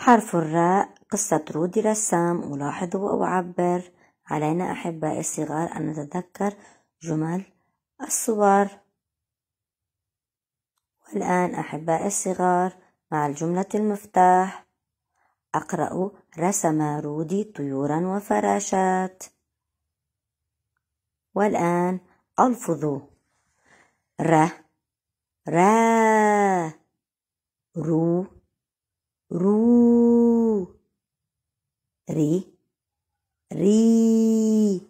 حرف الراء قصة رودي رسام ألاحظ وأعبر علينا أحبائي الصغار أن نتذكر جمل الصور والآن أحبائي الصغار مع الجملة المفتاح أقرأ رسم رودي طيورا وفراشات والآن ألفظ ر را رو رو ري ري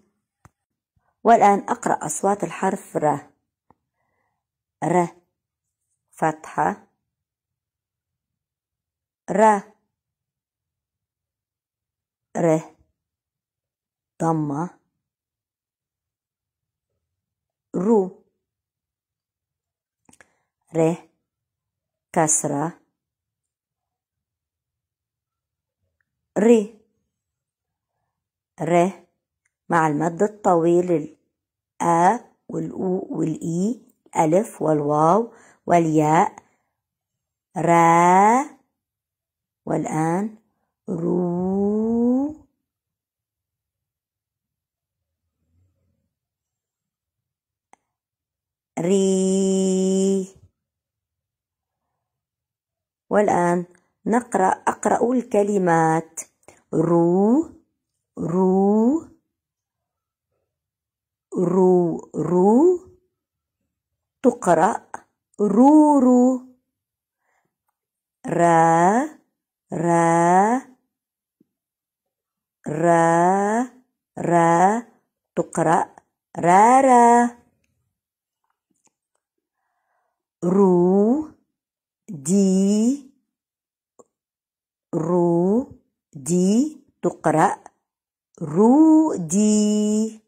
والآن أقرأ أصوات الحرف ر ر فتحة ر ر ضمة رو ر كسرة ري ر مع المد الطويل الأ والأو والإي الألف والواو والياء را والآن رو ري والآن نقرأ أقرأ الكلمات رو ru ru ru tukara ru ru ra ra ra ra tukara ra ra ru di ru di tukara رودي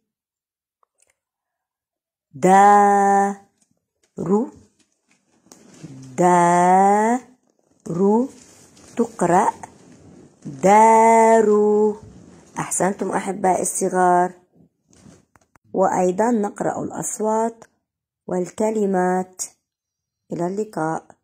دا رو دا رو تقرأ دارو أحسنتم أحباء الصغار وأيضا نقرأ الأصوات والكلمات إلى اللقاء